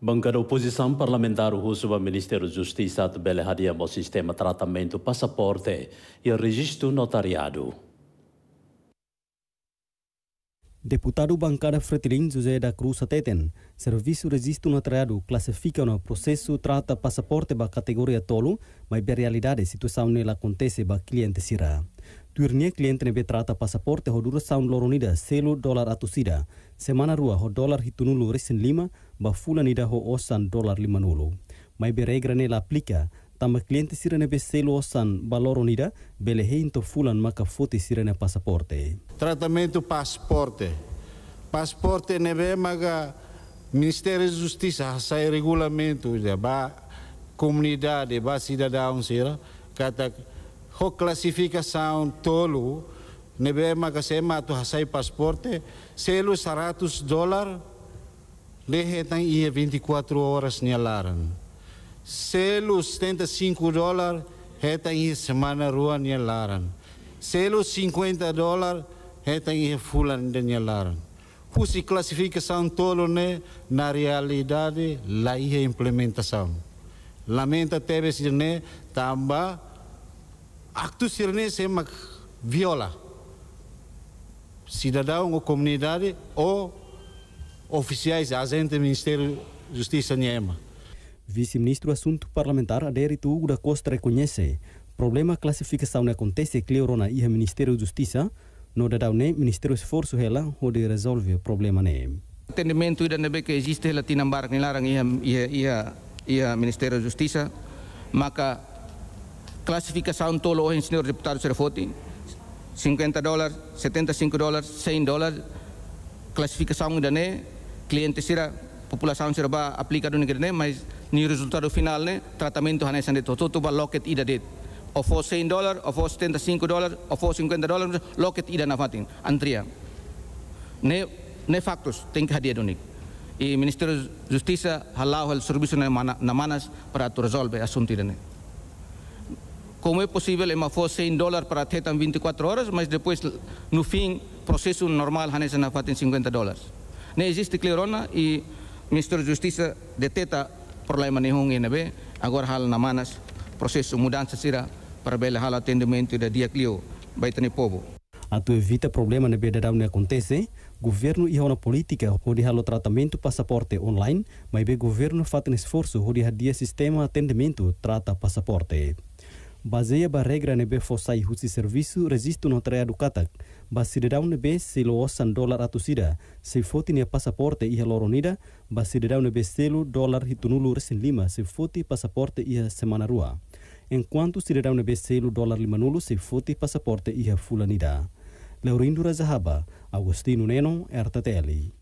Bancar oposição parlamentar russa ao Ministério da Justiça atbeleharia o sistema tratamento passaporte e registro notariado. Deputado bancada Fretilin José da Cruz Ateten, Serviço Registro Notariado classifica no processo trata passaporte ba categoria tolo, mas na realidade situação nela acontece ba cliente sira. Turnia cliente nebe trata passaporte ho duração loronida selo dólar atusida, semana rua ho dólar hitunulu resen lima, ba fulani da ho osan dolar lima nulu. Mai be ne la aplica, tamba cliente sirene be selo osan baloro nida, bele heinto fulan maka foti sirene pasaporte. Tratamento pasaporte. Pasaporte ne be maga Ministério da Justiça sai regulamento ya. ba comunidade, ba cidadão sira, kata ho classificação tolo, nebe maga sema tu hasai pasaporte, selo 100 dolar. lehet ang iya 24 horas nyalaran. Selo 75 dólar, reta em semana rua nyalaran. Selo 50 dólar, reta em fulan de nialaran. Pusi classificação tolo né, na realidade, lá ia implementação. Lamenta teve sirne, tamba, acto sirne se viola. Cidadão ou comunidade ou oficiais, agente do Ministério da Justiça Niema. Vice-ministro Assunto Parlamentar, Adérito Hugo da Costa, reconhece problema classificação não acontece claro na ia Ministério da Justiça, no da daune Ministério Esforço rela onde resolve o problema né. Atendimento ainda nebe que existe latina tinambar nilarang ia ia ia ia Ministério da Justiça, maka classificação tolo o senhor deputado Serfoti 50 dólares, 75 dólares, 100 dólares classificação ida ne cliente será população serba aplicado no grande mas no resultado final né, tratamento hanes de to todo ba locket ida det. Ou for 100 dólar ou for 75 dólar ou for 50 dólar locket ida na fatin, antria. né ne factos tem que hadia donic E Ministério de Justiça halau o serviço na, na manas para tu resolver assunto ida né. Como é e possível ema for 100 dólar para ter 24 horas, mas depois no fim processo normal nessa na fatin 50 dólares. ne existe clerona i Ministerul justiça deteta problema em NB. agora hal na manas processo mudança será para bela hal atendimento da dia clio baitani povo Atu evita problema na bedadam não acontece, governo e na política pode o tratamento passaporte online, mas o governo faz um esforço pode dia sistema atendimento trata passaporte. Bazeia barregra nebe fosai hutsi servisu resistu no trea Basi Katak. be nebe silo osan dolar atusida. Se foti nia pasaporte iha loronida, basidedau be selo dolar hitunulu resin lima. Se foti pasaporte iha semana rua. Enquanto sidedau be selo dolar lima nulu, se foti pasaporte iha fulanida. Laurindo Razahaba, Agustino Neno, RTTLI.